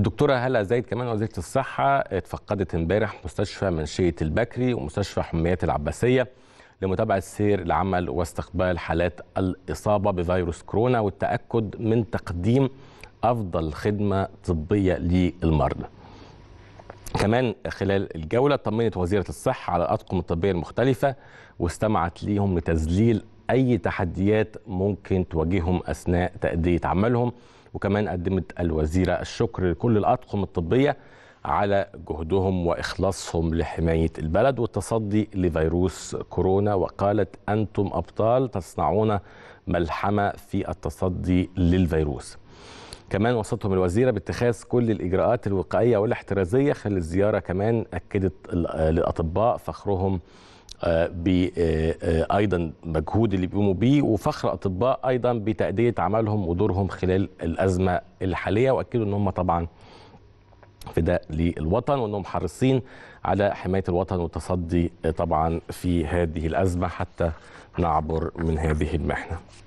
دكتوره هلا زايد كمان وزيرة الصحة اتفقدت امبارح مستشفى منشية البكري ومستشفى حميات العباسية لمتابعة سير العمل واستقبال حالات الإصابة بفيروس كورونا والتأكد من تقديم أفضل خدمة طبية للمرضى. كمان خلال الجولة طمنت وزيرة الصحة على الأطقم الطبية المختلفة واستمعت ليهم لتذليل اي تحديات ممكن تواجههم اثناء تاديه عملهم وكمان قدمت الوزيره الشكر لكل الاطقم الطبيه على جهدهم واخلاصهم لحمايه البلد والتصدي لفيروس كورونا وقالت انتم ابطال تصنعون ملحمه في التصدي للفيروس. كمان وصتهم الوزيره باتخاذ كل الاجراءات الوقائيه والاحترازيه خلال الزياره كمان اكدت للاطباء فخرهم آه، آه، آه، ايضا مجهود اللي بيقوموا بيه وفخر اطباء ايضا بتاديه عملهم ودورهم خلال الازمه الحاليه واكدوا ان هم طبعا فداء للوطن وانهم حريصين على حمايه الوطن والتصدي طبعا في هذه الازمه حتى نعبر من هذه المحنه